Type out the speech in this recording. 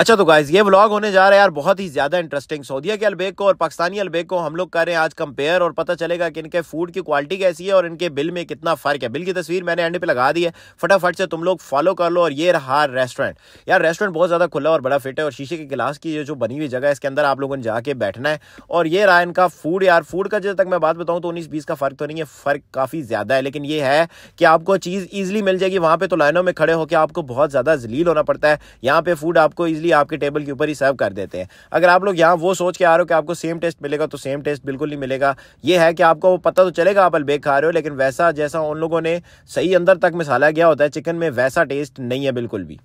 अच्छा तो गाइज ये व्लॉग होने जा रहा है यार बहुत ही ज़्यादा इंटरेस्टिंग सऊदिया के अलबेग को और पाकिस्तानी अलबेग को हम लोग कर रहे हैं आज कंपेयर और पता चलेगा कि इनके फूड की क्वालिटी कैसी है और इनके बिल में कितना फ़र्क है बिल की तस्वीर मैंने एंड पे लगा दी है फटाफट से तुम लोग फॉलो कर लो और ये रहा रेस्टोरेंट यार रेस्टोरेंट बहुत ज़्यादा खुला और बड़ा फिट है और शीशे के गिलास की जो बनी हुई जगह है इसके अंदर आप लोगों ने जाके बैठना है और ये रहा इनका फूड यार फूड का जब तक मैं बात बताऊँ तो उन्नीस बीस का फ़र्क तो नहीं है फ़र्क काफ़ी ज़्यादा है लेकिन ये है कि आपको चीज़ ईजिली मिल जाएगी वहां पर तो लाइनों में खड़े होकर आपको बहुत ज़्यादा जलील होना पड़ता है यहाँ पे फूड आपको इजिली आपके टेबल के ऊपर ही सर्व कर देते हैं अगर आप लोग यहाँ वो सोच के आ रहे हो कि आपको सेम टेस्ट मिलेगा तो सेम टेस्ट बिल्कुल नहीं मिलेगा ये है कि आपको पता तो चलेगा आप अलबेक खा रहे हो लेकिन वैसा जैसा उन लोगों ने सही अंदर तक मिसाला गया होता है चिकन में वैसा टेस्ट नहीं है बिल्कुल भी